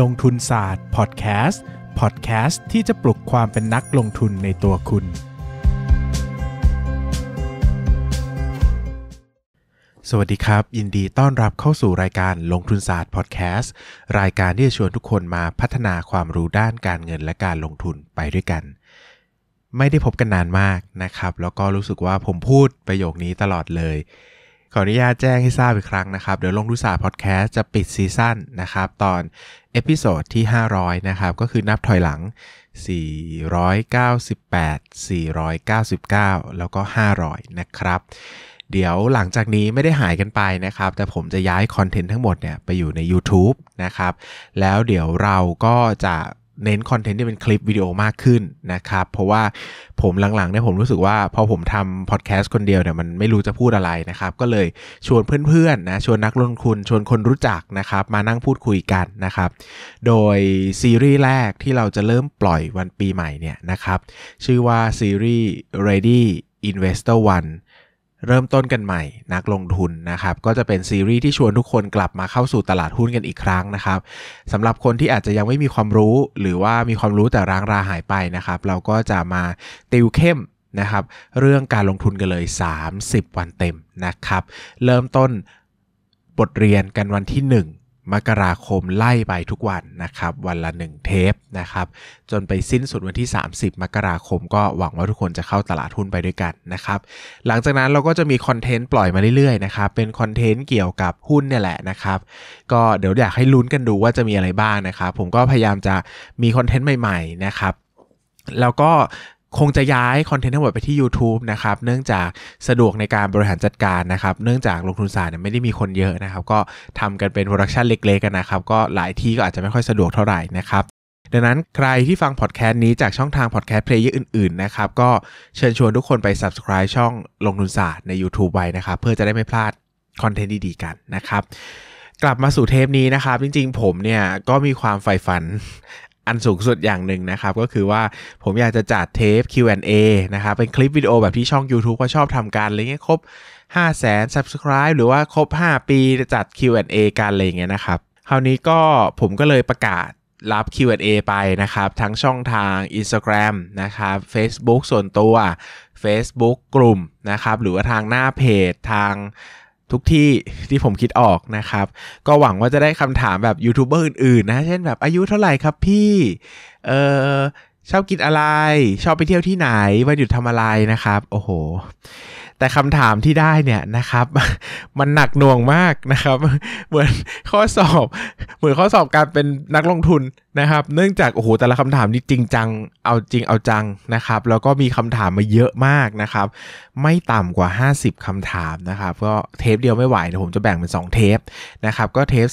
ลงทุนศาสตร์พอดแคสต์พอดแคสต์ที่จะปลุกความเป็นนักลงทุนในตัวคุณ สวัสดีครับ ยินดีต้อนรับเข้าสู่รายการลงทุนศาสตร์พอดแคสต์รายการที่จะชวนทุกคนมาพัฒนาความรู้ด้านการเงินและการลงทุนไปด้วยกัน ไม่ได้พบกันนานมากนะครับ แล้วก็รู้สึกว่าผมพูดประโยคนี้ตลอดเลยขออนุญาตแจ้งให้ทราบอีกครั้งนะครับ เดี๋ยวลงดูสาพอดแคสต์ จะปิดซีซั่นนะครับ ตอนเอพิโซดที่ 500 นะครับ ก็คือนับถอยหลัง 498 499 แล้วก็ 500 นะครับ เดี๋ยวหลังจากนี้ไม่ได้หายกันไปนะครับ แต่ผมจะย้ายคอนเทนต์ทั้งหมดเนี่ย ไปอยู่ใน YouTube นะครับ แล้วเดี๋ยวเราก็จะเน้นคอนเทนต์ที่เป็นคลิปวิดีโอมากขึ้นนะครับ เพราะว่าผมหลังๆเนี่ยผมรู้สึกว่าพอผมทำพอดแคสต์คนเดียวเนี่ยมันไม่รู้จะพูดอะไรนะครับ ก็เลยชวนเพื่อนๆนะชวนนักลงทุนชวนคนรู้จักนะครับมานั่งพูดคุยกันนะครับ โดยซีรีส์แรกที่เราจะเริ่มปล่อยวันปีใหม่เนี่ยนะครับชื่อว่าซีรีส์ Ready Investor One เริ่มต้นกันใหม่นักลงทุนนะครับ ก็จะเป็นซีรีส์ที่ชวนทุกคนกลับมาเข้าสู่ตลาดหุ้นกันอีกครั้งนะครับสำหรับคนที่อาจจะยังไม่มีความรู้หรือว่ามีความรู้แต่ร้างราหายไปนะครับ เราก็จะมาติวเข้มนะครับ เรื่องการลงทุนกันเลย 30 วันเต็มนะครับ เริ่มต้นบทเรียนกันวันที่ 1มกราคมไล่ไปทุกวันนะครับวันละ 1 เทปนะครับจนไปสิ้นสุดวันที่ 30มกราคมก็หวังว่าทุกคนจะเข้าตลาดหุ้นไปด้วยกันนะครับ หลังจากนั้นเราก็จะมีคอนเทนต์ปล่อยมาเรื่อยๆนะครับเป็นคอนเทนต์เกี่ยวกับหุ้นเนี่ยแหละนะครับ ก็เดี๋ยวอยากให้ลุ้นกันดูว่าจะมีอะไรบ้างนะครับ ผมก็พยายามจะมีคอนเทนต์ใหม่ๆนะครับแล้วก็คงจะย้ายคอนเทนต์ทั้งหมดไปที่ YouTube นะครับเนื่องจากสะดวกในการบริหารจัดการนะครับเนื่องจากลงทุนศาสตร์เนี่ยไม่ได้มีคนเยอะนะครับ ก็ทำกันเป็นโปรดักชันเล็กๆกันนะครับก็หลายที่ก็อาจจะไม่ค่อยสะดวกเท่าไหร่นะครับดังนั้นใครที่ฟังพอดแคสต์นี้จากช่องทางพอดแคสต์เพลเยอร์อื่นๆนะครับก็เชิญชวนทุกคนไป subscribe ช่องลงทุนศาสตร์ใน YouTube ไว้นะครับเพื่อจะได้ไม่พลาดคอนเทนต์ดีๆกันนะครับกลับมาสู่เทปนี้นะครับจริงๆ ผมเนี่ยก็มีความใฝ่ฝันอันสูงสุดอย่างหนึ่งนะครับ ก็คือว่าผมอยากจะจัดเทป Q&A นะครับ เป็นคลิปวิดีโอแบบที่ช่อง YouTube ก็ชอบทำการอะไรเงี้ยครบ5 0 0 0 0 subscribe หรือว่าครบ 5 ปีจะจัด Q&A กันอะไรเงี้ยนะครับ คราวนี้ก็ผมก็เลยประกาศรับ Q&A ไปนะครับ ทั้งช่องทาง Instagram นะครับ Facebook ส่วนตัว Facebook กลุ่มนะครับ หรือว่าทางหน้าเพจทางทุกที่ที่ผมคิดออกนะครับ ก็หวังว่าจะได้คำถามแบบยูทูบเบอร์อื่นๆ นะ เช่นแบบ อายุเท่าไหร่ครับพี่ เออชอบกินอะไร ชอบไปเที่ยวที่ไหน วันหยุดทำอะไรนะครับ โอ้โหแต่คำถามที่ได้เนี่ยนะครับมันหนักหน่วงมากนะครับเหมือนข้อสอบ เหมือนข้อสอบการเป็นนักลงทุนนะครับเนื่องจากโอ้โหแต่ละคำถามนี่จริงจัง เอาจริงเอาจังนะครับ แล้วก็มีคำถามมาเยอะมากนะครับ ไม่ต่ำกว่า 50 คำถามนะครับก็เทปเดียวไม่ไหวเดี๋ยวผมจะแบ่งเป็น 2 เทปนะครับก็เทป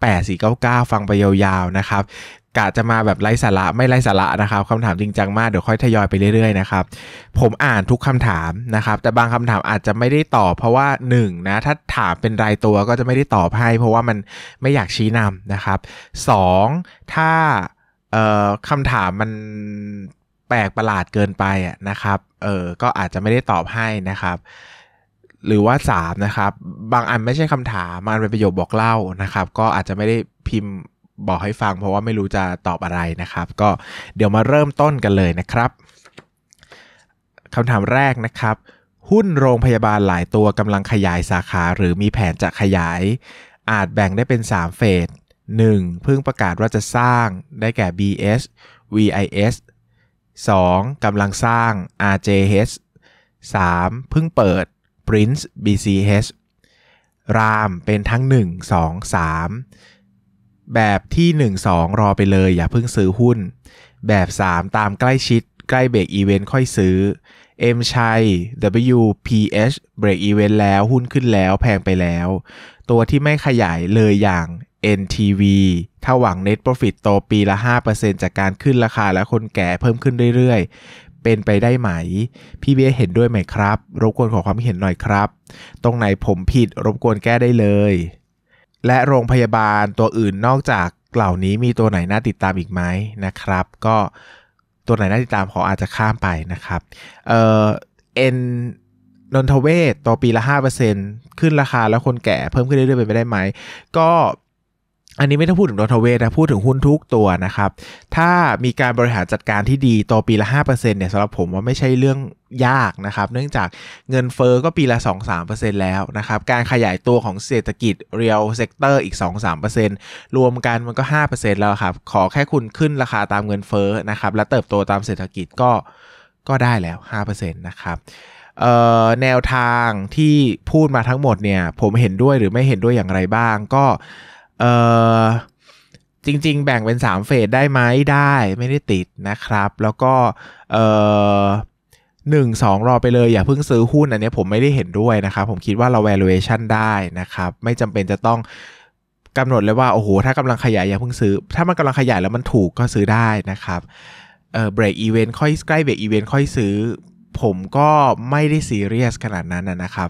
498 499 ฟังไปยาวๆนะครับกะจะมาแบบไร้สาระไม่ไร้สาระนะครับคำถามจริงจังมากเดี๋ยวค่อยทยอยไปเรื่อยๆนะครับผมอ่านทุกคำถามนะครับแต่บางคำถามอาจจะไม่ได้ตอบ เพราะว่า1นนะถ้าถามเป็นรายตัวก็จะไม่ได้ตอบให้ เพราะว่ามันไม่อยากชี้นำนะครับ 2. ถ้าคำถามมันแปลกประหลาดเกินไปนะครับเออก็อาจจะไม่ได้ตอบให้นะครับ หรือว่า3นะครับบางอันไม่ใช่คำถามมันเป็นประโยคบอกเล่านะครับ ก็อาจจะไม่ได้พิมพ์บอกให้ฟัง เพราะว่าไม่รู้จะตอบอะไรนะครับ ก็เดี๋ยวมาเริ่มต้นกันเลยนะครับคำถามแรกนะครับ หุ้นโรงพยาบาลหลายตัวกำลังขยายสาขาหรือมีแผนจะขยาย อาจแบ่งได้เป็น 3 เฟส 1. เพิ่งประกาศว่าจะสร้างได้แก่ BS VIS 2. กำลังสร้าง RJH 3. เพิ่งเปิด Prince BCH รามเป็นทั้ง 1 2 3แบบที่ 1-2 รอไปเลย อย่าเพิ่งซื้อหุ้น แบบ 3 ตามใกล้ชิด ใกล้เบรกอีเวนต์ค่อยซื้อ M ชัย WPH เบรกอีเวนต์แล้วหุ้นขึ้นแล้วแพงไปแล้ว ตัวที่ไม่ขยายเลยอย่าง NTV ถ้าหวัง Net Profit โตปีละ 5%จากการขึ้นราคาและคนแก่เพิ่มขึ้นเรื่อยๆ เป็นไปได้ไหมพี่เบียเห็นด้วยไหมครับ รบกวนขอความเห็นหน่อยครับ ตรงไหนผมผิดรบกวนแก้ได้เลยและโรงพยาบาลตัวอื่นนอกจากเหล่านี้มีตัวไหนน่าติดตามอีกไหมนะครับ ก็ตัวไหนน่าติดตามขออาจจะข้ามไปนะครับ เออเอ็นนนทเวศต่อปีละ 5%ขึ้นราคาแล้วคนแก่เพิ่มขึ้นเรื่อยๆไปได้ไหม ก็อันนี้ไม่ต้องพูดถึงดอทเวนะ พูดถึงหุ้นทุกตัวนะครับ ถ้ามีการบริหารจัดการที่ดีต่อปีละ5%เนี่ยสำหรับผมว่าไม่ใช่เรื่องยากนะครับ เนื่องจากเงินเฟอ้อก็ปีละ 2-3%แล้วนะครับ การขยายตัวของเศรษฐกิจเรียลเซกเตอร์อีก 2-3%รวมกันมันก็ 5%แล้วครับ ขอแค่คุณขึ้นราคาตามเงินเฟอ้อนะครับ และเติบโตตามเศรษฐกิจก็ก็ได้แล้ว5%นะครับแนวทางที่พูดมาทั้งหมดเนี่ยผมเห็นด้วยหรือไม่เห็นด้วยอย่างไรบ้างก็เออจริงๆแบ่งเป็น 3 เฟสได้ไหมได้ไม่ได้ติดนะครับ แล้วก็เออหนึ่งสองรอไปเลยอย่าเพิ่งซื้อหุ้นอันนี้ผมไม่ได้เห็นด้วยนะครับ ผมคิดว่าเรา valuation ได้นะครับ ไม่จำเป็นจะต้องกำหนดเลยว่าโอ้โหถ้ากำลังขยาย อย่าเพิ่งซื้อ ถ้ามันกำลังขยายแล้วมันถูกก็ซื้อได้นะครับเออเบรกอีเวนต์ค่อยใกล้เบรกอีเวนต์ค่อยซื้อ ผมก็ไม่ได้ซีเรียสขนาดนั้นนะครับ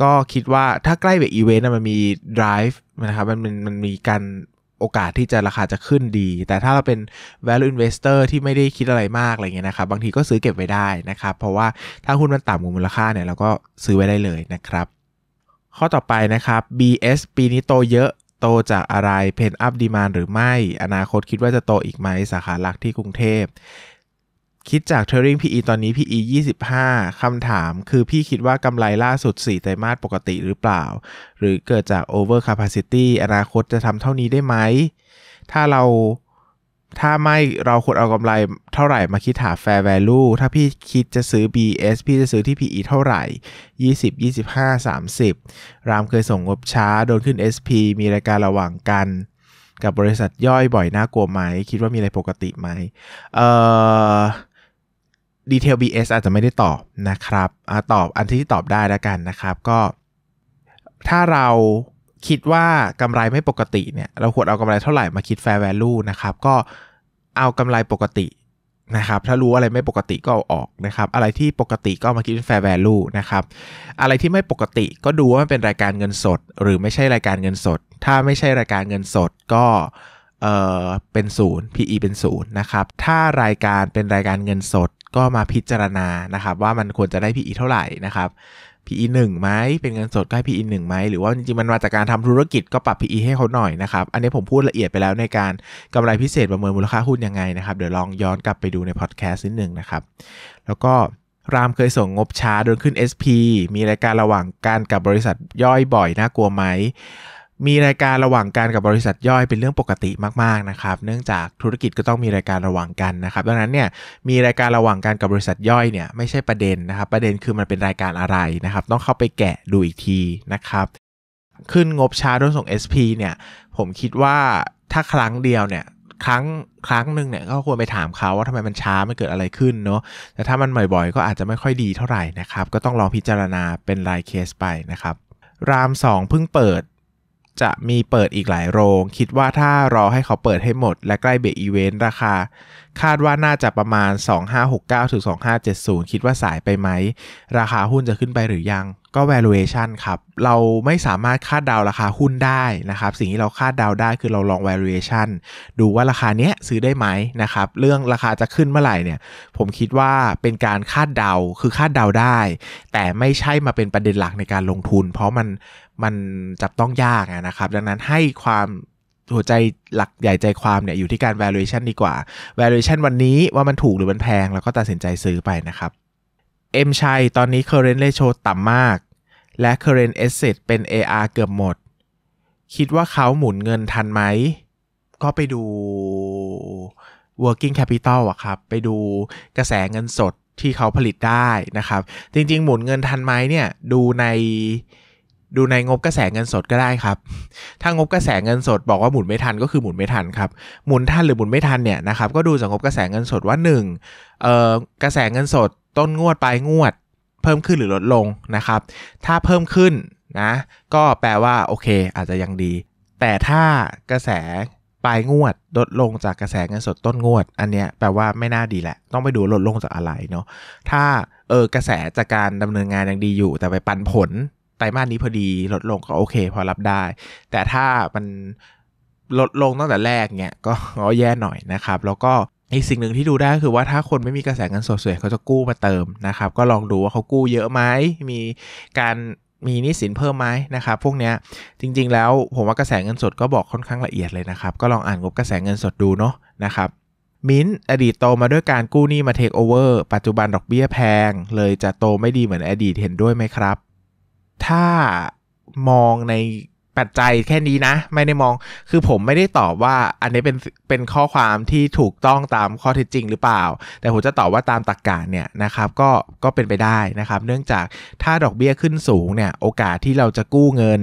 ก็คิดว่าถ้าใกล้เบบอีเวนต์มันมี drive นะครับมันมันมันมีการโอกาสที่จะราคาจะขึ้นดี แต่ถ้าเราเป็น value investor ที่ไม่ได้คิดอะไรมากอะไรเงี้ยนะครับ บางทีก็ซื้อเก็บไว้ได้นะครับเพราะว่าถ้าหุ้นมันต่ำกว่ามูลค่าเนี่ย เราก็ซื้อไว้ได้เลยนะครับ ข้อต่อไปนะครับ BS ปีนี้โตเยอะโตจากอะไรเพนอัพดีมานหรือไม่ อนาคตคิดว่าจะโตอีกไหมสาขาหลักที่กรุงเทพคิดจากเทอร์ริง PE ตอนนี้ PE 25 คำถามคือพี่คิดว่ากำไรล่าสุด4ไตรมาสปกติหรือเปล่า หรือเกิดจาก over capacity อนาคตจะทำเท่านี้ได้ไหม ถ้าเราถ้าไม่เราควรเอากำไรเท่าไหร่มาคิดหา fair value ถ้าพี่คิดจะซื้อ BS พี่จะซื้อที่ PE เท่าไหร่ 20 25 30 รามเคยส่งงบช้าโดนขึ้น SP มีรายการระหว่างกัน กับบริษัทย่อยบ่อยน่ากลัวไหม คิดว่ามีอะไรปกติไหมเอ่อดีเทล BS อาจจะไม่ได้ตอบนะครับอตอบอันที่ตอบได้แล้วกันนะครับ ก็ถ้าเราคิดว่ากำไรไม่ปกติเนี่ย เราควรเอากำไรเท่าไหร่มาคิด fair value นะครับ ก็เอากำไรปกตินะครับ ถ้ารู้อะไรไม่ปกติก็เอาออกนะครับ อะไรที่ปกติก็มาคิดเป็น fair value นะครับ อะไรที่ไม่ปกติก็ดูว่ามันเป็นรายการเงินสด หรือไม่ใช่รายการเงินสด ถ้าไม่ใช่รายการเงินสดก็เออเป็นศูนย์ PE เป็นศูนย์นะครับ ถ้ารายการเป็นรายการเงินสดก็มาพิจารณานะครับว่ามันควรจะได้ PE เท่าไหร่นะครับ PE 1ไหมเป็นเงินสดใกลห้ PE 1ไหม หรือว่าจริงๆมันมาจากการทำธุรกิจก็ปรับ PE ให้เขาหน่อยนะครับ อันนี้ผมพูดละเอียดไปแล้วในการกำไรพิเศษประเมินมูลค่าหุ้นยังไงนะครับ เดี๋ยวลองย้อนกลับไปดูในพอดแคสต์นิดหนึ่งนะครับ แล้วก็รามเคยส่งงบช้าโดนขึ้น SP มีรายการระหว่างการกับบริษัทย่อยบ่อยน่ากลัวไหมมีรายการระหว่างการกับบริษัทย่อยเป็นเรื่องปกติมากๆนะครับ เนื่องจากธุรกิจก็ต้องมีรายการระหว่างกันนะครับดังนั้นเนี่ย มีรายการระหว่างการกับบริษัทย่อยเนี่ยไม่ใช่ประเด็นนะครับ ประเด็นคือมันเป็นรายการอะไรนะครับ ต้องเข้าไปแกะดูอีกทีนะครับ ขึ้นงบชาด้วยส่ง SP เนี่ย ผมคิดว่าถ้าครั้งเดียวเนี่ยครั้งครั้งหนึ่งเนี่ยก็ควรไปถามเขาว่าทำไมมันช้ามันเกิดอะไรขึ้นเนาะ แต่ถ้ามันบ่อยๆก็อาจจะไม่ค่อยดีเท่าไหร่นะครับ ก็ต้องลองพิจารณาเป็นรายเคสไปนะครับราม2เพิ่งเปิดจะมีเปิดอีกหลายโรง คิดว่าถ้ารอให้เขาเปิดให้หมด และใกล้เบรกอีเวนต์ราคา คาดว่าน่าจะประมาณ 2569ถึง2570 คิดว่าสายไปไหม ราคาหุ้นจะขึ้นไปหรือยัง ก็ valuation ครับ เราไม่สามารถคาดเดาราคาหุ้นได้นะครับสิ่งที่เราคาดเดาได้คือเราลอง valuation ดูว่าราคาเนี้ยซื้อได้ไหมนะครับเรื่องราคาจะขึ้นเมื่อไหร่เนี่ย ผมคิดว่าเป็นการคาดเดาคือคาดเดาได้ แต่ไม่ใช่มาเป็นประเด็นหลักในการลงทุน เพราะมันมันจับต้องยากนะครับ ดังนั้นให้ความ หัวใจหลักใหญ่ใจความเนี่ยอยู่ที่การ valuation ดีกว่า valuation วันนี้ว่ามันถูกหรือมันแพง แล้วก็ตัดสินใจซื้อไปนะครับ M ชัยตอนนี้ current ratio ต่ำมาก และ current asset เป็น AR เกือบหมด คิดว่าเขาหมุนเงินทันไหม ก็ไปดู working capital อะครับ ไปดูกระแสเงินสดที่เขาผลิตได้นะครับ จริง ๆ หมุนเงินทันไหมเนี่ยดูในดูในงบกระแสเงินสดก็ได้ครับ ถ้างบกระแสเงินสดบอกว่าหมุนไม่ทันก็คือหมุนไม่ทันครับ หมุนทันหรือหมุนไม่ทันเนี่ยนะครับ ก็ดูจากงบกระแสเงินสดว่า1เอ่อกระแสเงินสดต้นงวดปลายงวด เพิ่มขึ้นหรือลดลงนะครับ ถ้าเพิ่มขึ้นนะก็แปลว่าโอเคอาจจะยังดี แต่ถ้ากระแสปลายงวดลดลงจากกระแสเงินสดต้นงวดอันเนี้ยแปลว่าไม่น่าดีแหละ ต้องไปดูลดลงจากอะไรเนาะ ถ้าเออกระแสจากการดำเนินงานยังดีอยู่ แต่ไปปันผลไตรมาสนี้พอดีลดลงก็ โอเคพอรับได้ แต่ถ้ามันลดลงตั้งแต่แรกเนี่ยก็แย่หน่อยนะครับ แล้วก็อีกสิ่งหนึ่งที่ดูได้คือว่าถ้าคนไม่มีกระแสเงินสดสวยเขาจะกู้มาเติมนะครับ ก็ลองดูว่าเขากู้เยอะไหมมีการมีนิสินเพิ่มไหมนะครับ พวกเนี้ยจริง ๆ แล้วผมว่ากระแสเงินสดก็บอกค่อนข้างละเอียดเลยนะครับ ก็ลองอ่านงบกระแสเงินสดดูเนาะนะครับมิ้นอดีตโตมาด้วยการกู้หนี้มาเทคโอเวอร์ปัจจุบันดอกเบี้ยแพงเลยจะโตไม่ดีเหมือนอดีตเห็นด้วยไหมครับถ้ามองในปัจจัยแค่นี้นะ ไม่ได้มองคือผมไม่ได้ตอบว่าอันนี้เป็นเป็นข้อความที่ถูกต้องตามข้อเท็จจริงหรือเปล่า แต่ผมจะตอบว่าตามตรรกกาเนี่ยนะครับก็ก็เป็นไปได้นะครับ เนื่องจากถ้าดอกเบี้ยขึ้นสูงเนี่ยโอกาสที่เราจะกู้เงิน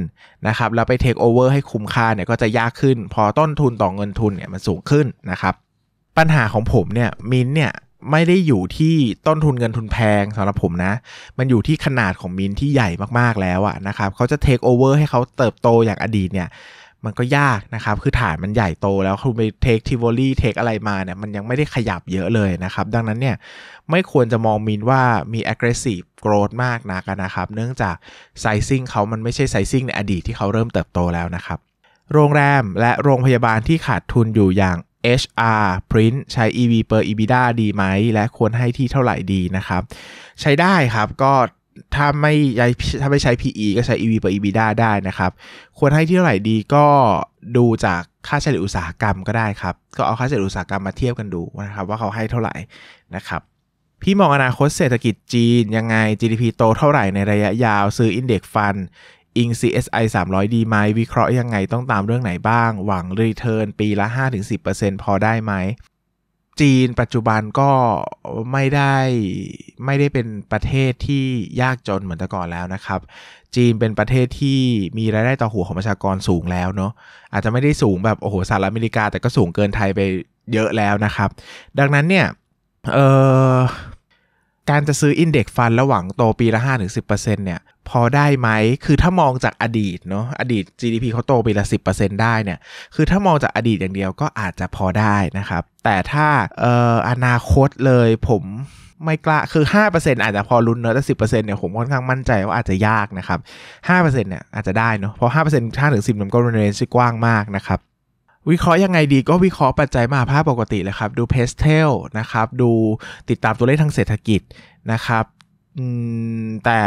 นะครับเราไปเทคโอเวอร์ให้คุ้มค่าเนี่ยก็จะยากขึ้นพอต้นทุนต่อเงินทุนเนี่ยมันสูงขึ้นนะครับ ปัญหาของผมเนี่ยมินเนี่ยไม่ได้อยู่ที่ต้นทุนเงินทุนแพงสำหรับผมนะ มันอยู่ที่ขนาดของมินที่ใหญ่มากๆแล้วอะนะครับเขาจะเทคโอเวอร์ให้เขาเติบโตอย่างอดีตเนี่ย มันก็ยากนะครับ คือฐานมันใหญ่โตแล้ว คุณไปเทคทิวอรี่เทคอะไรมาเนี่ย มันยังไม่ได้ขยับเยอะเลยนะครับ ดังนั้นเนี่ย ไม่ควรจะมองมินว่ามี aggressive growth มากนักนะครับ เนื่องจาก sizing เขามันไม่ใช่ sizing ในอดีต ที่เขาเริ่มเติบโตแล้วนะครับโรงแรมและโรงพยาบาลที่ขาดทุนอยู่อย่าง HR Print ใช้ EV per EBITDA ดีไหมและควรให้ที่เท่าไหร่ดีนะครับใช้ได้ครับก็ถ้าไม่ใช้ถ้าไม่ใช้ PE ก็ใช้ EV per EBITDA ได้นะครับ ควรให้ที่เท่าไหร่ดีก็ดูจากค่าเฉลี่ยอุตสาหกรรมก็ได้ครับ ก็เอาค่าเฉลี่ยอุตสาหกรรมมาเทียบกันดูนะครับว่าเขาให้เท่าไหร่นะครับพี่มองอนาคตเศรษฐกิจจีน ยังไง GDP โตเท่าไหร่ในระยะยาวซื้ออินเด็กซ์ฟันอิง CSI 300ดีไหมวิเคราะห์ยังไงต้องตามเรื่องไหนบ้าง หวังรีเทิร์นปีละ 5-10%พอได้ไหม จีนปัจจุบันก็ไม่ได้ไม่ได้เป็นประเทศที่ยากจนเหมือนแต่ก่อนแล้วนะครับ จีนเป็นประเทศที่มีรายได้ต่อหัวของประชากรสูงแล้วเนาะอาจจะไม่ได้สูงแบบ โอ้โหสหรัฐอเมริกา แต่ก็สูงเกินไทยไปเยอะแล้วนะครับ ดังนั้นเนี่ยเออการจะซื้ออินเด็กฟันระหว่างโตปีละ5-10%เนี่ยพอได้ไหม คือถ้ามองจากอดีตเนาะอดีต GDP เขาโตปีละ 10%ได้เนี่ยคือถ้ามองจากอดีตอย่างเดียวก็อาจจะพอได้นะครับ แต่ถ้าเอ่ออนาคตเลยผมไม่กล้าคือ 5%อาจจะพอรุนเนาะแต่10%เนี่ยผมค่อนข้างมั่นใจว่าอาจจะยากนะครับ5%เนี่ยอาจจะได้เนาะเพราะ5%าถึง 10มันก็รุนเรนที่กว้างมากนะครับวิเคราะห์ยังไงดีก็วิเคราะห์ปัจจัยมหาภาพปกติเลยครับ ดูเพสเทลนะครับ ดูติดตามตัวเลขทางเศรษฐกิจนะครับ แต่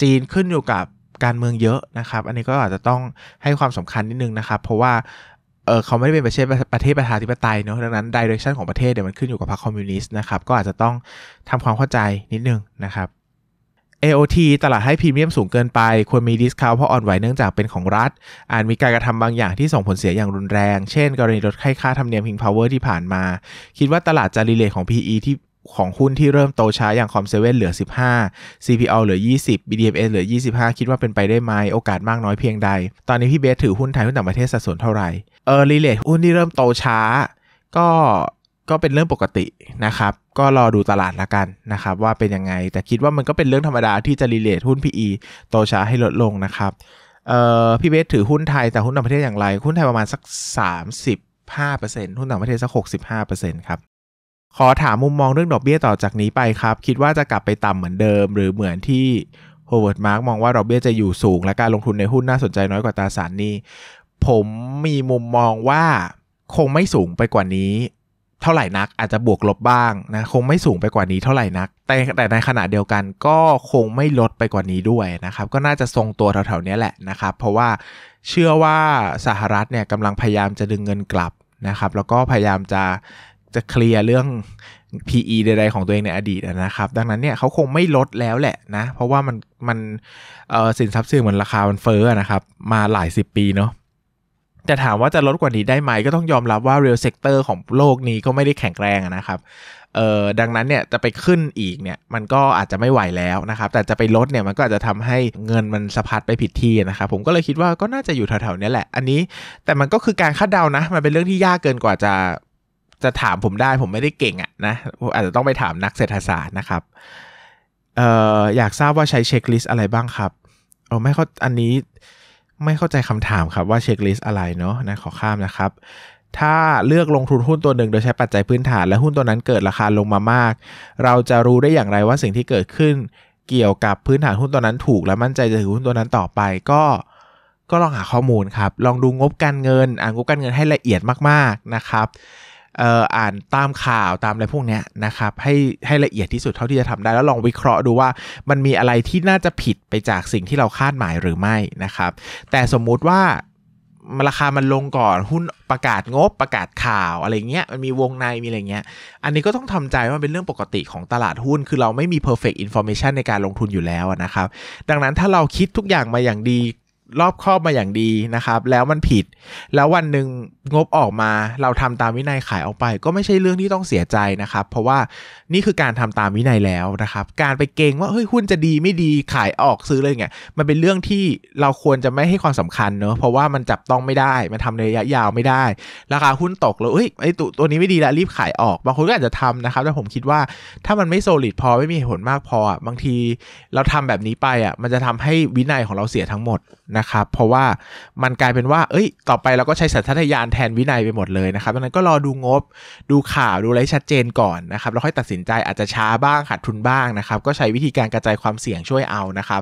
จีนขึ้นอยู่กับการเมืองเยอะนะครับ อันนี้ก็อาจจะต้องให้ความสำคัญนิดนึงนะครับ เพราะว่าเเขาไม่ได้เป็นประเทศประเทศประชาธิปไตยเนาะดังนั้นดิเรกชันของประเทศเดี๋ยวมันขึ้นอยู่กับพรรคคอมมิวนิสต์นะครับก็อาจจะต้องทำความเข้าใจนิดนึงนะครับ AOT ตลาดให้พรีเมียมสูงเกินไป ควรมีดิสคาวเพราะอ่อนไหวเนื่องจากเป็นของรัฐอาจมีการกระทำบางอย่างที่ส่งผลเสียอย่างรุนแรง เช่น กรณีลดค่าค่าธรรมเนียมพิงพาวเวอร์ที่ผ่านมา คิดว่าตลาดจะรีเลทของ PE ที่ของหุ้นที่เริ่มโตช้าอย่างคอมเซเว่นเหลือ 15 CPO เหลือ 20 BDMs เหลือ 25 คิดว่าเป็นไปได้ไหม โอกาสมากน้อยเพียงใด ตอนนี้พี่เบสถือหุ้นไทยหุ้นต่างประเทศสัดส่วนเท่าไหร่ เออรีเลทหุ้นที่เริ่มโตช้า ก็ก็เป็นเรื่องปกตินะครับ ก็รอดูตลาดละกันนะครับว่าเป็นยังไง แต่คิดว่ามันก็เป็นเรื่องธรรมดาที่จะรีเลทหุ้น PE โตช้าให้ลดลงนะครับเอ่อพี่เบสถือหุ้นไทยแต่หุ้นต่างประเทศอย่างไรหุ้นไทยประมาณสัก 35%หุ้นต่างประเทศสัก65%ครับขอถามมุมมองเรื่องดอกเบี้ยต่อจากนี้ไปครับ คิดว่าจะกลับไปต่ำเหมือนเดิม หรือเหมือนที่ Howard Mark มองว่าดอกเบี้ยจะอยู่สูง และการลงทุนในหุ้นน่าสนใจน้อยกว่าตราสารนี้ ผมมีมุมมองว่าคงไม่สูงไปกว่านี้เท่าไหร่นักอาจจะบวกลบบ้างนะ คงไม่สูงไปกว่านี้เท่าไหร่นัก แต่แต่ในขณะเดียวกันก็คงไม่ลดไปกว่านี้ด้วยนะครับ ก็น่าจะทรงตัวแถวๆนี้แหละนะครับ เพราะว่าเชื่อว่าสหรัฐเนี่ยกำลังพยายามจะดึงเงินกลับนะครับ แล้วก็พยายามจะจะเคลียร์เรื่อง PE ใดๆของตัวเองในอดีตนะครับ ดังนั้นเนี่ยเขาคงไม่ลดแล้วแหละนะเพราะว่ามันมันสินทรัพย์สื่อเหมือนราคามันเฟ้อนะครับมาหลายสิบปีเนาะแต่ถามว่าจะลดกว่านี้ได้ไหมก็ต้องยอมรับว่าเรียลเซกเตอร์ของโลกนี้ก็ไม่ได้แข็งแรงนะครับ เอ่อ ดังนั้นเนี่ยจะไปขึ้นอีกเนี่ยมันก็อาจจะไม่ไหวแล้วนะครับ แต่จะไปลดเนี่ยมันก็อาจจะทำให้เงินมันสะพัดไปผิดที่นะครับ ผมก็เลยคิดว่า ก็น่าจะอยู่แถวๆนี้แหละ อันนี้แต่มันก็คือการคาดเดานะ มันเป็นเรื่องที่ยากเกินกว่าจะจะถามผมได้ผมไม่ได้เก่งอะนะ อาจจะต้องไปถามนักเศรษฐศาสตร์นะครับ เอ่อ อยากทราบว่าใช้เช็คลิสต์อะไรบ้างครับเออไม่เขาอันนี้ไม่เข้าใจคำถามครับว่าเช็คลิสต์อะไรเนาะนะขอข้ามนะครับ ถ้าเลือกลงทุนหุ้นตัวหนึ่งโดยใช้ปัจจัยพื้นฐานและหุ้นตัวนั้นเกิดราคาลงมามาก เราจะรู้ได้อย่างไรว่าสิ่งที่เกิดขึ้นเกี่ยวกับพื้นฐานหุ้นตัวนั้นถูกและมั่นใจจะถือหุ้นตัวนั้นต่อไปก็ก็ ลองหาข้อมูลครับ ลองดูงบการเงินอ่านงบการเงินให้ละเอียดมาก ๆนะครับอ่านตามข่าวตามอะไรพวกเนี้ยนะครับให้ให้ละเอียดที่สุดเท่าที่จะทำได้ แล้วลองวิเคราะห์ดูว่ามันมีอะไรที่น่าจะผิดไปจากสิ่งที่เราคาดหมายหรือไม่นะครับแต่สมมุติว่าราคามันลงก่อนหุ้นประกาศงบประกาศข่าวอะไรเงี้ยมันมีวงในมีอะไรเงี้ยอันนี้ก็ต้องทำใจว่าเป็นเรื่องปกติของตลาดหุ้น คือเราไม่มี perfect information ในการลงทุนอยู่แล้วนะครับดังนั้นถ้าเราคิดทุกอย่างมาอย่างดีรอบครอบมาอย่างดีนะครับ แล้วมันผิดแล้ววันหนึ่งงบออกมาเราทำตามวินัยขายออกไป ก็ไม่ใช่เรื่องที่ต้องเสียใจนะครับ เพราะว่านี่คือการทำตามวินัยแล้วนะครับ การไปเก่งว่าเฮ้ยหุ้นจะดีไม่ดีขายออกซื้อเลยเงี้ยมันเป็นเรื่องที่เราควรจะไม่ให้ความสำคัญเนอะเพราะว่ามันจับต้องไม่ได้มันทำในระยะยาวไม่ได้ ราคาหุ้นตกแล้วเฮ้ยไอตัวตัวนี้ไม่ดีละรีบขายออกบางคนก็อาจจะทำนะครับแต่ผมคิดว่าถ้ามันไม่โซลิดพอไม่มีผลมากพอบางทีเราทำแบบนี้ไปอ่ะมันจะทำให้วินัยของเราเสียทั้งหมดนะครับเพราะว่ามันกลายเป็นว่า เอ้ย ต่อไปเราก็ใช้สัญชาตญาณแทนวินัยไปหมดเลยนะครับดังนั้นก็รอดูงบ ดูข่าว ดูอะไรชัดเจนก่อนนะครับ แล้วค่อยตัดสินใจอาจจะช้าบ้างขาดทุนบ้างนะครับ ก็ใช้วิธีการกระจายความเสี่ยงช่วยเอานะครับ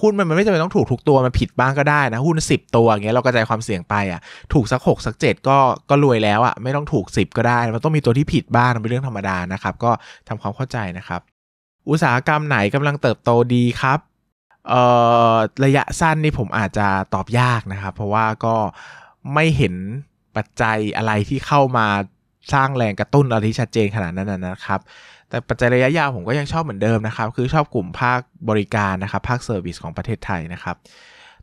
หุ้นมันไม่จำเป็นต้องถูกทุกตัวมันผิดบ้างก็ได้นะ หุ้น 10 ตัวอย่างเงี้ย เรากระจายความเสี่ยงไปอ่ะ ถูกสัก 6 สัก 7 ก็ ก็รวยแล้วอ่ะ ไม่ต้องถูก10ก็ได้ มันต้องมีตัวที่ผิดบ้างเป็นเรื่องธรรมดานะครับ ก็ทำความเข้าใจนะครับ อุตสาหกรรมไหนกำลังเติบโตดีครับระยะสั้นนี่ผมอาจจะตอบยากนะครับ เพราะว่าก็ไม่เห็นปัจจัยอะไรที่เข้ามาสร้างแรงกระตุ้นอะไรที่ชัดเจนขนาดนั้นนะครับ แต่ปัจจัยระยะยาวผมก็ยังชอบเหมือนเดิมนะครับคือชอบกลุ่มภาคบริการนะครับภาคเซอร์วิสของประเทศไทยนะครับ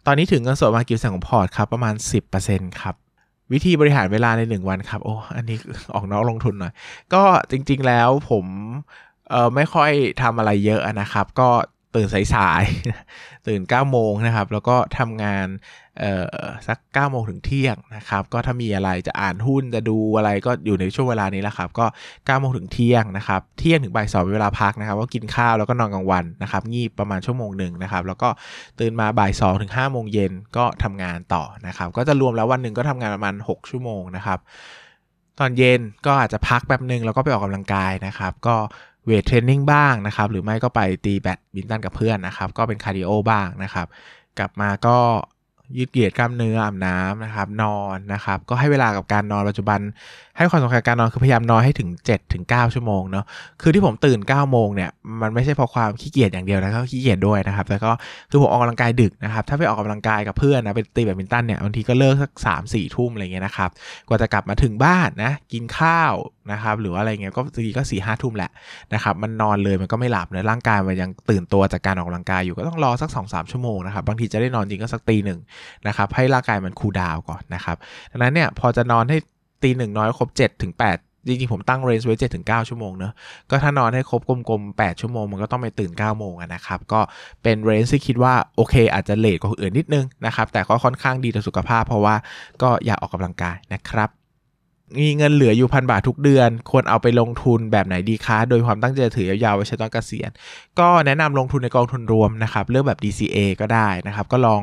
ตอนนี้ถึงเงินสดมากิวสังของพอร์ตครับประมาณ 10%ครับวิธีบริหารเวลาใน 1 วันครับ โอ้อันนี้ออกนอกลงทุนหน่อยก็จริงๆแล้วผมไม่ค่อยทำอะไรเยอะนะครับก็ตื่นสายๆ ตื่น9ก้าโมงนะครับ แล้วก็ทำงานสัก9ก้าโมงถึงเที่ยงนะครับ ก็ถ้ามีอะไรจะอ่านหุ้นจะดูอะไรก็อยู่ในช่วงเวลานี้แหละครับ ก็9ก้าโมงถึงเที่ยงนะครับ เที่ยงถึงบ่ายสองเวลาพักนะครับ ก็กินข้าวแล้วก็นอนกลางวันนะครับ งีบประมาณชั่วโมงหนึ่งนะครับ แล้วก็ตื่นมาบ่ายสองถึงห้าโมงเย็นก็ทำงานต่อนะครับ ก็จะรวมแล้ววันหนึ่งก็ทำงานประมาณ 6 ชั่วโมงนะครับ ตอนเย็นก็อาจจะพักแป๊บหนึ่งแล้วก็ไปออกกำลังกายนะครับ ก็เวทเทรนนิ่งบ้างนะครับหรือไม่ก็ไปตีแบดบินตันกับเพื่อนนะครับก็เป็นคาร์ดิโอบ้างนะครับกลับมาก็ยืดเหยียดกล้ามเนื้ออาบน้ำนะครับนอนนะครับก็ให้เวลากับการนอนปัจจุบัน ให้ความสำคัญการนอนคือพยายามนอนให้ถึง7ถึงเชั่วโมงเนาะคือที่ผมตื่น9โมงเนี่ยมันไม่ใช่เพราะความขี้เกียจอย่างเดียวนะก็ขี้เกียจด้วยนะครับแต่ก็คือผมออกกำลังกายดึกนะครับถ้าไปออกกำลังกายกับเพื่อนนะไปตีแบดมินตันเนี่ยบางทีก็เลิกสักสามสี่ทุ่มอะไรเงี้ยนะครับกว่าจะกลับมาถึงบ้านนะกินข้าวนะครับหรืออะไรเงี้ยก็ทีก็สี่ห้าทุ่มแหละนะครับมันนอนเลยมันก็ไม่หลับเนอร่างกายมันยังตื่นตัวจากการออกกำลังกายอยู่ก็ต้องรอสักสอสชั่วโมงนะครับบางทีจะได้นอนจริงก็สักตีหนึ่งนะครับให้ร่างกายมันคูลดาวก่อนนะครับดังนั้นเนี่ยพอจะนอนให้ตีหนึ่งน้อยครบ7ถึง8จริงๆผมตั้งเรนจ์ไว้เจ็ดถึงเก้าชั่วโมงเนอะก็ถ้านอนให้ครบกลมๆแปดชั่วโมงมันก็ต้องไปตื่นเก้าโมงนะครับ ก็เป็นเรนจ์ที่คิดว่าโอเคอาจจะเลทกว่าอื่นนิดนึงนะครับ แต่ก็ค่อนข้างดีต่อสุขภาพเพราะว่าก็อยากออกกำลังกายนะครับมีเงินเหลืออยู่พันบาททุกเดือนควรเอาไปลงทุนแบบไหนดีคะโดยความตั้งใจถือยาวๆไว้ใช้ตอนเกษียณก็แนะนำลงทุนในกองทุนรวมนะครับเลือกแบบ DCA ก็ได้นะครับก็ลอง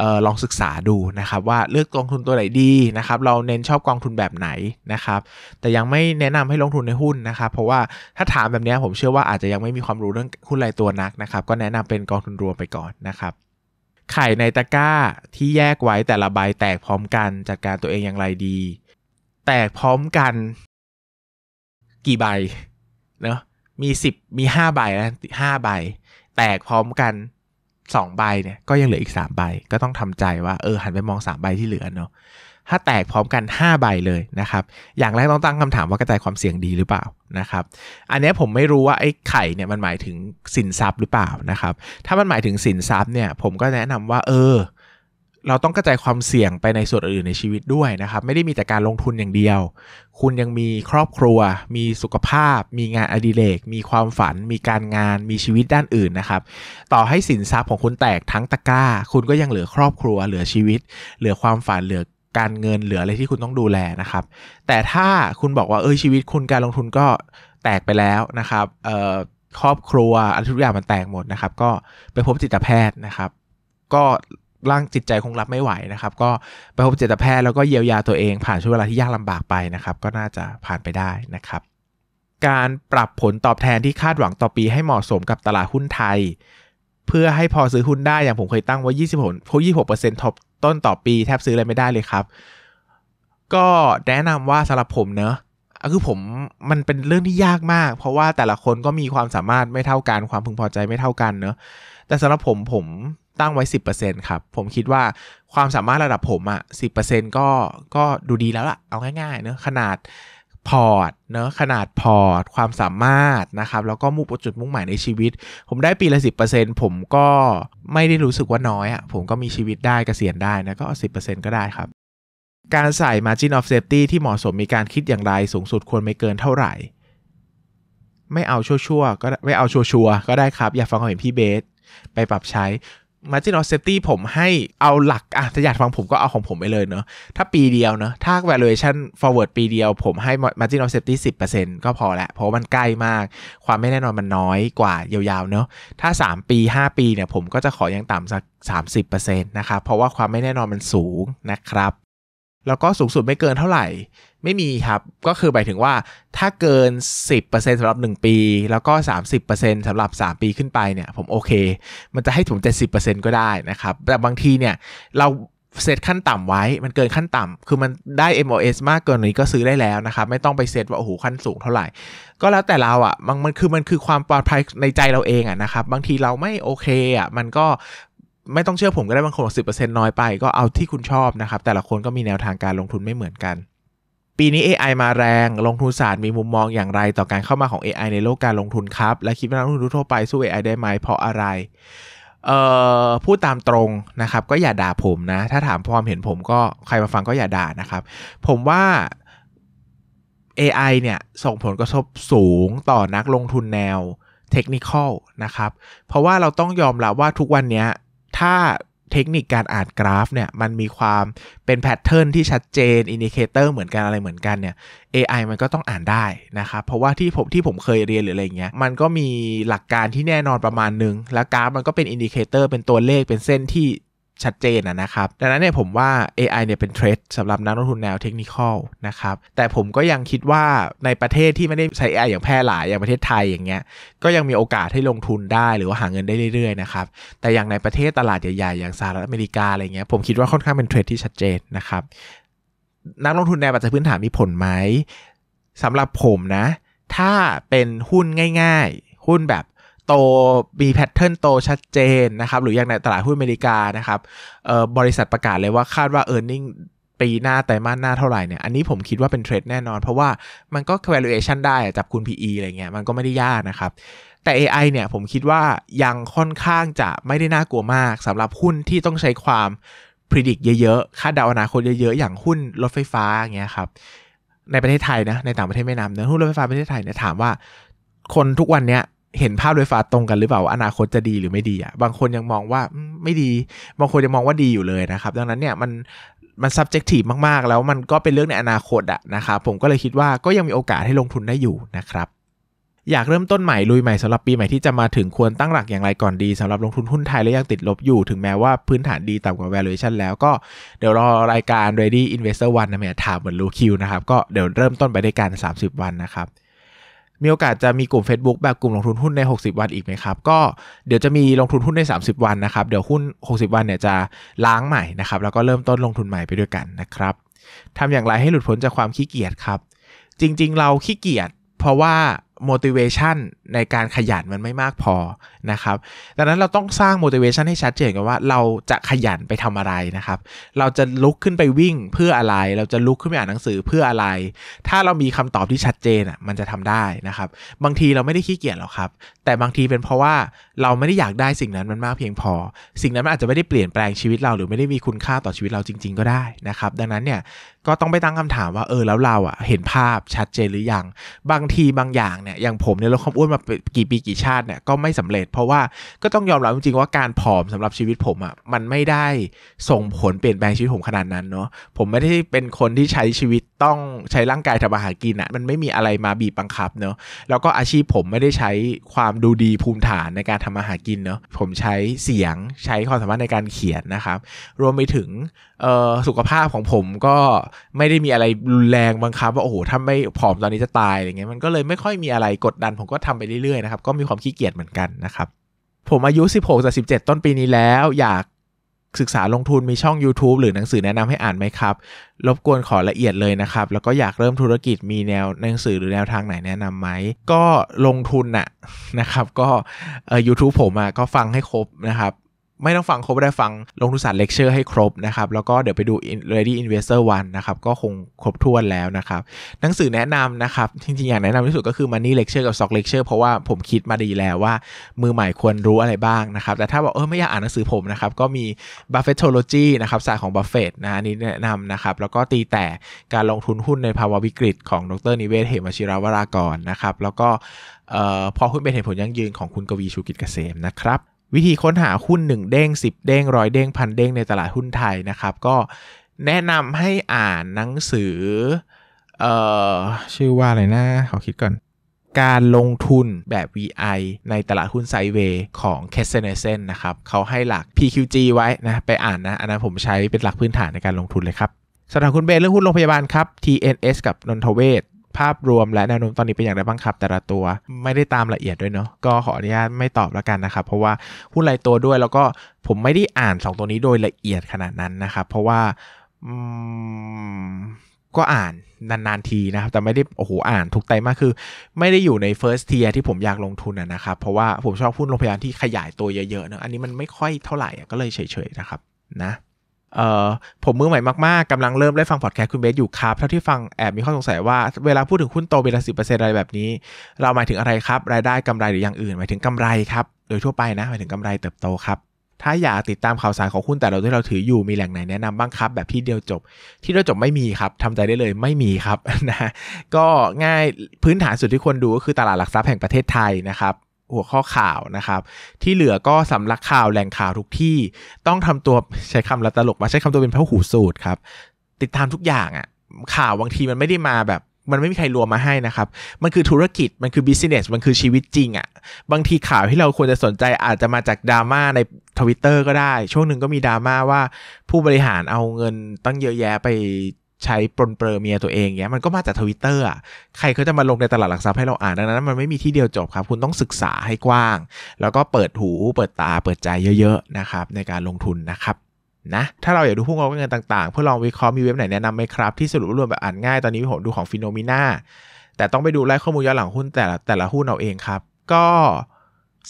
ออลองศึกษาดูนะครับว่าเลือกกองทุนตัวไหนดีนะครับ เราเน้นชอบกองทุนแบบไหนนะครับ แต่ยังไม่แนะนำให้ลงทุนในหุ้นนะครับ เพราะว่าถ้าถามแบบนี้ผมเชื่อว่าอาจจะยังไม่มีความรู้เรื่องหุ้นรายตัวนักนะครับก็แนะนำเป็นกองทุนรวมไปก่อนนะครับไข่ในตะกร้าที่แยกไว้แต่ละใบแตกพร้อมกันจัดการตัวเองอย่างไรดีแตกพร้อมกัน กี่ใบเนาะมีสิบมีห้าใบนะห้าใบ แตกพร้อมกันสองใบเนี่ยก็ยังเหลืออีกสามใบก็ต้องทำใจว่าเออหันไปมองสามใบที่เหลือเนาะถ้าแตกพร้อมกัน5ใบเลยนะครับอย่างแรกต้องตั้งคำถามว่ากระจายความเสี่ยงดีหรือเปล่านะครับ อันนี้ผมไม่รู้ว่าไอ้ไข่เนี่ยมันหมายถึงสินทรัพย์หรือเปล่านะครับ ถ้ามันหมายถึงสินทรัพย์เนี่ยผมก็แนะนำว่าเออเราต้องกระจายความเสี่ยงไปในส่วนอื่นในชีวิตด้วยนะครับ ไม่ได้มีแต่การลงทุนอย่างเดียว คุณยังมีครอบครัวมีสุขภาพมีงานอดิเรก มีความฝันมีการงานมีชีวิตด้านอื่นนะครับ ต่อให้สินทรัพย์ของคุณแตกทั้งตะกร้า คุณก็ยังเหลือครอบครัวเหลือชีวิต เหลือความฝันเหลือการเงินเหลืออะไรที่คุณต้องดูแลนะครับ แต่ถ้าคุณบอกว่าเออชีวิต คุณการลงทุนก็แตกไปแล้วนะครับรออครอบครัวอะไรทุกอย่างมันแตกหมดนะครับ ก็ไปพบจิตแพทย์นะครับ ก็ร่างจิตใจคงรับไม่ไหวนะครับก็ไปพบจิตแพทย์แล้วก็เยียวยาตัวเองผ่านช่วงเวลาที่ยากลำบากไปนะครับ ก็น่าจะผ่านไปได้นะครับ การปรับผลตอบแทนที่คาดหวังต่อปีให้เหมาะสมกับตลาดหุ้นไทย เพื่อให้พอซื้อหุ้นได้ อย่างผมเคยตั้งไว้20ผลพวก26%ทบต้นต่อปีแทบซื้ออะไรไม่ได้เลยครับ ก็แนะนำว่าสำหรับผมเนอะคือผมมันเป็นเรื่องที่ยากมาก เพราะว่าแต่ละคนก็มีความสามารถไม่เท่ากันความพึงพอใจไม่เท่ากันเนอะแต่สำหรับผมผมตั้งไว้ 10%ครับผมคิดว่าความสามารถระดับผมอะ่ะ10%ก็ก็ดูดีแล้วละ่ะเอาง่ายๆเนอะขนาดพอร์ตเนอะขนาดพอร์ต ความสามารถนะครับแล้วก็มุ่งจุดมุ่งหมายในชีวิต ผมได้ปีละ 10%ผมก็ไม่ได้รู้สึกว่าน้อยอะ่ะผมก็มีชีวิตได้กเกษียณได้นะก็10%ก็ได้ครับ การใส่ margin of safety ที่เหมาะสมมีการคิดอย่างไร สูงสุดควรไม่เกินเท่าไหร่ ไม่เอาชั่วๆก็ไม่เอาชัวๆก็ได้ครับอย่าฟังคำาเห็นพี่เบสไปปรับใช้ margin of safety ผมให้เอาหลัก อ่ะ ถ้าอยากฟังผมก็เอาของผมไปเลยเนาะถ้าปีเดียวเนาะถ้า valuation forward ปีเดียวผมให้ margin of safety 10%ก็พอละ เพราะมันใกล้มาก ความไม่แน่นอนมันน้อยกว่า ยาวๆ เนาะถ้า 3 ปี 5 ปีเนี่ยผมก็จะขออยังต่ำสัก 30%นะครับ เพราะว่าความไม่แน่นอนมันสูงนะครับแล้วก็สูงสุดไม่เกินเท่าไหร่ไม่มีครับ ก็คือหมายถึงว่าถ้าเกิน 10%สำหรับ 1 ปี แล้วก็ 30%สำหรับ 3 ปีขึ้นไปเนี่ย ผมโอเค มันจะให้ถึง70%ก็ได้นะครับแต่บางทีเนี่ยเราเซตขั้นต่ำไว้ มันเกินขั้นต่ำ คือมันได้ MOS มากเกินนี้ก็ซื้อได้แล้วนะครับไม่ต้องไปเซตว่าโอ้โหขั้นสูงเท่าไหร่ ก็แล้วแต่เราอะ่ะมันมันคือมันคือความปลอดภัย ในใจเราเองอะ่ะนะครับบางทีเราไม่โอเคอะ่ะมันก็ไม่ต้องเชื่อผมก็ได้บางคนสิบเปอร์เซ็นต์น้อยไปก็เอาที่คุณชอบนะครับ แต่ละคนก็มีแนวทางการลงทุนไม่เหมือนกัน ปีนี้ AI มาแรง ลงทุนศาสตร์มีมุมมองอย่างไร ต่อการเข้ามาของ AI ในโลกการลงทุนครับ และคิดว่านักลงทุนทั่วไปสู้ AI ได้ไหมเพราะอะไร เอ่อ พูดตามตรงนะครับก็อย่าด่าผมนะ ถ้าถามความเห็นผมก็ใครมาฟังก็อย่าด่านะครับผมว่า AI เนี่ยส่งผลกระทบสูงต่อนักลงทุนแนวเทคนิคอลนะครับเพราะว่าเราต้องยอมรับว่าทุกวันนี้ถ้าเทคนิคการอ่านกราฟเนี่ยมันมีความเป็นแพทเทิร์นที่ชัดเจนอินดิเคเตอร์เหมือนกันอะไรเหมือนกันเนี่ย AI มันก็ต้องอ่านได้นะครับ เพราะว่าที่ผมที่ผมเคยเรียนหรืออะไรเงี้ยมันก็มีหลักการที่แน่นอนประมาณนึงแล้วกราฟมันก็เป็นอินดิเคเตอร์เป็นตัวเลขเป็นเส้นที่ชัดเจนนะครับดังนั้นเนี่ยผมว่า AI เนี่ยเป็นเทรดสำหรับนักลงทุนแนวเทคนิคอลนะครับแต่ผมก็ยังคิดว่าในประเทศที่ไม่ได้ใช้ AI อย่างแพร่หลายอย่างประเทศไทยอย่างเงี้ยก็ยังมีโอกาสให้ลงทุนได้หรือว่าหาเงินได้เรื่อยๆนะครับแต่อย่างในประเทศตลาดใหญ่ๆ อย่างสหรัฐอเมริกาอะไรเงี้ยผมคิดว่าค่อนข้างเป็นเทรดที่ชัดเจนนะครับนักลงทุนแนวปัจจัยพื้นฐานมีผลไหมสำหรับผมนะถ้าเป็นหุ้นง่าย ๆ หุ้นแบบโตมีแพทเทิร์นโตชัดเจนนะครับหรืออย่างในตลาดหุ้นอเมริกานะครับบริษัทประกาศเลยว่าคาดว่า e a r n i n g ปีหน้าไตรมาสหน้าเท่าไหร่เนี่ยอันนี้ผมคิดว่าเป็นเทรดแน่นอน เพราะว่ามันก็ valuation ได้จับคูณ PE อะไรเงี้ยมันก็ไม่ได้ยากนะครับแต่ AI เนี่ยผมคิดว่ายังค่อนข้างจะไม่ได้น่ากลัวมากสำหรับหุ้นที่ต้องใช้ความพิจิตรเยอะๆคาดเดาอนาคตเยอะๆ อย่างหุ้นรถไฟฟ้าอย่างเงี้ยครับในประเทศไทยนะในต่างประเทศไม่นำเนื้อหุ้นรถไฟฟ้าประเทศไทยเนี่ยถามว่าคนทุกวันเนี้ยเห็นภาพโดยฟ้าตรงกันหรือเปล่าว่าอนาคตจะดีหรือไม่ดีอ่ะบางคนยังมองว่าไม่ดี บางคนยังมองว่าดีอยู่เลยนะครับดังนั้นเนี่ยมันมัน subjective มาก ๆ แล้วมันก็เป็นเรื่องในอนาคตอะนะครับผมก็เลยคิดว่าก็ยังมีโอกาสให้ลงทุนได้อยู่นะครับอยากเริ่มต้นใหม่ลุยใหม่สำหรับปีใหม่ที่จะมาถึงควรตั้งหลักอย่างไรก่อนดีสำหรับลงทุนหุ้นไทยและยังติดลบอยู่ถึงแม้ว่าพื้นฐานดีต่ำกว่า valuation แล้วก็ เดี๋ยวรอรายการ ready investor one นะแม่ถามเหมือนรู้คิวนะครับก็เดี๋ยวเริ่มต้นไปด้วยกัน30 วันนะครับมีโอกาสจะมีกลุ่ม Facebook แบบกลุ่มลงทุนหุ้นใน 60 วันอีกไหมครับก็เดี๋ยวจะมีลงทุนหุ้นใน 30 วันนะครับเดี๋ยวหุ้น 60 วันเนี่ยจะล้างใหม่นะครับแล้วก็เริ่มต้นลงทุนใหม่ไปด้วยกันนะครับทำอย่างไรให้หลุดพ้นจากความขี้เกียจครับ จริงๆเราขี้เกียจเพราะว่า motivation ในการขยันมันไม่มากพอนะครับ ดังนั้นเราต้องสร้าง motivation ให้ชัดเจนกันว่าเราจะขยันไปทำอะไรนะครับ เราจะลุกขึ้นไปวิ่งเพื่ออะไร เราจะลุกขึ้นไปอ่านหนังสือเพื่ออะไร ถ้าเรามีคำตอบที่ชัดเจนอ่ะ มันจะทำได้นะครับ บางทีเราไม่ได้ขี้เกียจหรอกครับ แต่บางทีเป็นเพราะว่าเราไม่ได้อยากได้สิ่งนั้นมันมากเพียงพอ สิ่งนั้นมันอาจจะไม่ได้เปลี่ยนแปลงชีวิตเราหรือไม่ได้มีคุณค่าต่อชีวิตเราจริงๆก็ได้นะครับ ดังนั้นเนี่ยก็ต้องไปตั้งคำถามว่าเออแล้วเราอะเห็นภาพชัดเจนหรือยังบางทีบางอย่างเนี่ยอย่างผมเนี่ยลดความอ้วนมากี่ปีกี่ชาติเนี่ยก็ไม่สำเร็จ เพราะว่าก็ต้องยอมรับจริงๆว่าการผอมสำหรับชีวิตผมอะมันไม่ได้ส่งผลเปลี่ยนแปลงชีวิตผมขนาดนั้นเนาะผมไม่ได้เป็นคนที่ใช้ชีวิตต้องใช้ร่างกายทำอาหารกินอะมันไม่มีอะไรมาบีบบังคับเนาะแล้วก็อาชีพผมไม่ได้ใช้ความดูดีภูมิฐานในการทำอาหารกินเนาะผมใช้เสียงใช้ความสามารถในการเขียนนะครับ รวมไปถึงสุขภาพของผมก็ไม่ได้มีอะไรรุนแรงบังคับ ว่าโอ้โห ถ้าไม่ผอมตอนนี้จะตายอะไรเงี้ยมันก็เลยไม่ค่อยมีอะไรกดดันผมก็ทำไปเรื่อยๆนะครับ ก็มีความขี้เกียจเหมือนกันนะครับ ผมอายุ 16จาก17 ต้นปีนี้แล้ว อยากศึกษาลงทุนมีช่อง YouTube หรือหนังสือแนะนำให้อ่านไหมครับรบกวนขอละเอียดเลยนะครับ แล้วก็อยากเริ่มธุรกิจมีแนวหนังสือหรือแนวทางไหนแนะนํำไหม ก็ลงทุนน่ะนะครับ ก็ยูทูบผมอะก็ฟังให้ครบนะครับไม่ต้องฟังครบได้ฟังลงทุนศาสตร์เลคเชอร์ให้ครบนะครับแล้วก็เดี๋ยวไปดู Ready Investor One นะครับก็คงครบถ้วนแล้วนะครับ หนังสือแนะนำนะครับจริงๆ อย่างแนะนำที่สุดก็คือ Money Lecture กับ Stock Lecture เพราะว่าผมคิดมาดีแล้วว่า มือใหม่ควรรู้อะไรบ้างนะครับแต่ถ้าบอกเออไม่อยากอ่านหนังสือผมนะครับก็มี Buffettology นะครับศาสตร์ของ Buffett นะอันนี้แนะนำนะครับแล้วก็ตีแต่การลงทุนหุ้นในภาวะวิกฤตของดรนิเวศเหมชิราวรากรนะครับแล้วก็พอหุ้นเป็นเหตุผลยั่งยืนของคุณกวีชูกิจเกษมนะครับวิธีค้นหาหุ้น 1 เด้ง 10 เด้งร้อยเด้งพันเด้งในตลาดหุ้นไทยนะครับ ก็แนะนำให้อ่านหนังสือ เอ่อชื่อว่าอะไรนะ ขอคิดก่อน การลงทุนแบบ VI ในตลาดหุ้นไซเวย์ของแคสเซนเซนนะครับเขาให้หลัก PQG ไว้นะไปอ่านนะ อันนั้นผมใช้เป็นหลักพื้นฐานในการลงทุนเลยครับสำหรับคุณเบนเรื่องหุ้นโรงพยาบาลครับ TNS กับนนทเวศภาพรวมและแนวโน้มตอนนี้เป็นอย่างไรบ้างครับ แต่ละตัวไม่ได้ตามละเอียดด้วยเนาะก็ขออนุญาตไม่ตอบแล้วกันนะครับ เพราะว่าหุ้นหลายตัวด้วยแล้วก็ผมไม่ได้อ่าน 2 ตัวนี้โดยละเอียดขนาดนั้นนะครับ เพราะว่าก็อ่านนานๆ ทีนะครับ แต่ไม่ได้โอ้โหอ่านทุกไตมากคือ ไม่ได้อยู่ใน first tier ที่ผมอยากลงทุนนะครับเพราะว่าผมชอบหุ้นโรงพยาบาลที่ขยายตัวเยอะๆเนอะอันนี้มันไม่ค่อยเท่าไหร่ก็เลยเฉยๆนะครับ นะเอ่อผมมือใหม่มากๆกำลังเริ่มได้ฟังพอดแคสต์คุณเบสอยู่ครับเท่าที่ฟังแอบมีข้อสงสัยว่าเวลาพูดถึงหุ้นโตเวลาสิบเปอร์เซ็นต์ะไรแบบนี้ เราหมายถึงอะไรครับ รายได้กำไรหรืออย่างอื่นหมายถึงกำไรครับ โดยทั่วไปนะ หมายถึงกำไรเติบโตครับ ถ้าอยากติดตามข่าวสารของหุ้นแต่เราที่เราถืออยู่มีแหล่งไหนแนะนำบ้างครับแบบที่เดียวจบที่เดียวจบไม่มีครับ ทำใจได้เลยไม่มีครับนะก็ง่ายพื้นฐานสุดที่ควรดูก็คือตลาดหลักทรัพย์แห่งประเทศไทยนะครับหัวข้อข่าวนะครับที่เหลือก็สำลักข่าวแหล่งข่าวทุกที่ ต้องทำตัวใช้คำละตลกมาใช้คำตัวเป็นพระหูสูตรครับติดตามทุกอย่างอะ่ะข่าวบางทีมันไม่ได้มาแบบมันไม่มีใครรวมมาให้นะครับมันคือธุรกิจมันคือบิสเนสมันคือชีวิตจริงอะ่ะบางทีข่าวที่เราควรจะสนใจอาจจะมาจากดราม่าในทวิตเตอร์ก็ได้ ช่วงหนึ่งก็มีดราม่าว่าผู้บริหารเอาเงินตั้งเยอะแยะไปใช้ปลนเปลือเมียตัวเองเนี้ยมันก็มาจากทวิตเตอร์อะใครเขาจะมาลงในตลาดหลักทรัพย์ให้เราอ่าน ดังนั้นมันไม่มีที่เดียวจบครับ คุณต้องศึกษาให้กว้าง แล้วก็เปิดหูเปิดตาเปิดใจเยอะๆนะครับในการลงทุนนะครับนะถ้าเราอยากดูพุ้งเงินต่างๆ เพื่อลองวิเคราะห์มีเว็บไหนแนะนำไหมครับ ที่สรุปรวมแบบอ่านง่าย ตอนนี้ผมดูของฟิโนมิน่าแต่ต้องไปดูไล่ข้อมูลย้อนหลังหุ้นแต่แต่ละหุ้นเอาเองครับก็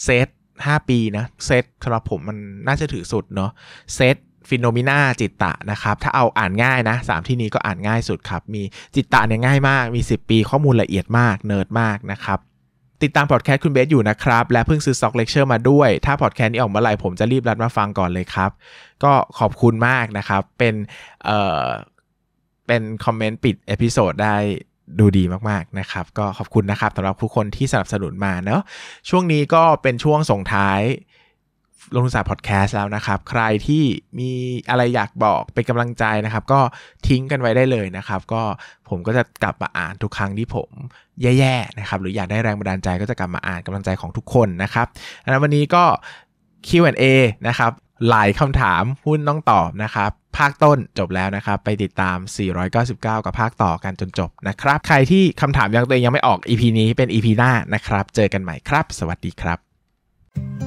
เซต5ปีนะเซตสำหรับผมมันน่าจะถือสุดเนาะเซตฟิโนมิน่าจิตตะนะครับ ถ้าเอาอ่านง่ายนะสามที่นี้ก็อ่านง่ายสุดครับ มีจิตตะเนี่ยง่ายมาก มี 10 ปีข้อมูลละเอียดมากเนิร์ดมากนะครับ ติดตามพอดแคสต์คุณเบสอยู่นะครับ และเพิ่งซื้อซ็อกเลคเชอร์มาด้วย ถ้าพอดแคสต์นี้ออกเมื่อไรผมจะรีบรัดมาฟังก่อนเลยครับ ก็ขอบคุณมากนะครับ เป็นเอ่อเป็นคอมเมนต์ปิดเอพิโซดได้ดูดีมากๆนะครับก็ขอบคุณนะครับสำหรับทุกคนที่สนับสนุนมาเนาะช่วงนี้ก็เป็นช่วงส่งท้ายลงทุนศาสตร์พอดแคสต์แล้วนะครับ ใครที่มีอะไรอยากบอก เป็นกำลังใจนะครับ ก็ทิ้งกันไว้ได้เลยนะครับก็ผมก็จะกลับมาอ่านทุกครั้งที่ผมแย่ๆนะครับหรืออยากได้แรงบันดาลใจก็จะกลับมาอ่านกำลังใจของทุกคนนะครับแล้ววันนี้ก็ Q&A นะครับหลายคำถามหุ้นต้องตอบนะครับภาคต้นจบแล้วนะครับไปติดตาม 499 กับภาคต่อกันจนจบนะครับใครที่คำถามยังตัวเองยังไม่ออก EP นี้เป็น EP หน้านะครับเจอกันใหม่ครับ สวัสดีครับ